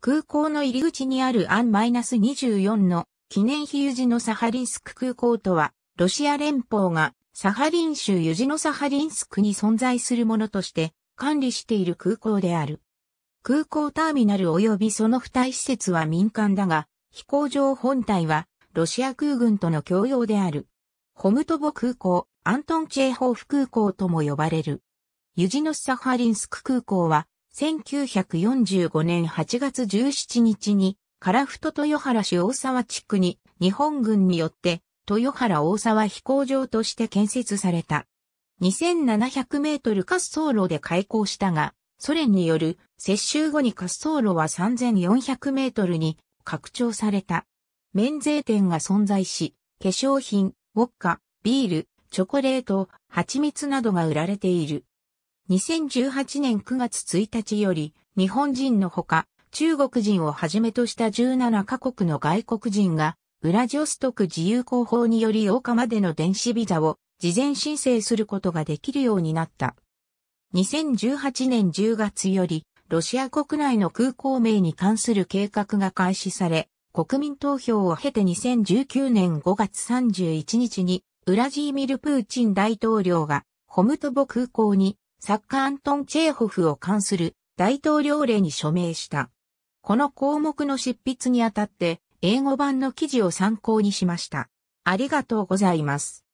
空港の入り口にあるアン -24 の記念碑ユジノサハリンスク空港とは、ロシア連邦がサハリン州ユジノサハリンスクに存在するものとして管理している空港である。空港ターミナル及びその付帯施設は民間だが、飛行場本体はロシア空軍との共用である。ホムトボ空港、アントンチェーホーフ空港とも呼ばれる。ユジノスサハリンスク空港は1945年8月17日に、樺太豊原市大沢地区に日本軍によって豊原大沢飛行場として建設された。2700メートル滑走路で開港したが、ソ連による接収後に滑走路は3400メートルに拡張された。免税店が存在し、化粧品、ウォッカ、ビール、チョコレート、蜂蜜などが売られている。2018年9月1日より、日本人のほか、中国人をはじめとした17カ国の外国人が、ウラジオストク自由広報により8日までの電子ビザを事前申請することができるようになった。2018年10月より、ロシア国内の空港名に関する計画が開始され、国民投票を経て2019年5月31日に、ウラジーミル・プーチン大統領が、ホムトボ空港に作家アントン・チェーホフを関する大統領令に署名した。この項目の執筆にあたって、英語版の記事を参考にしました。ありがとうございます。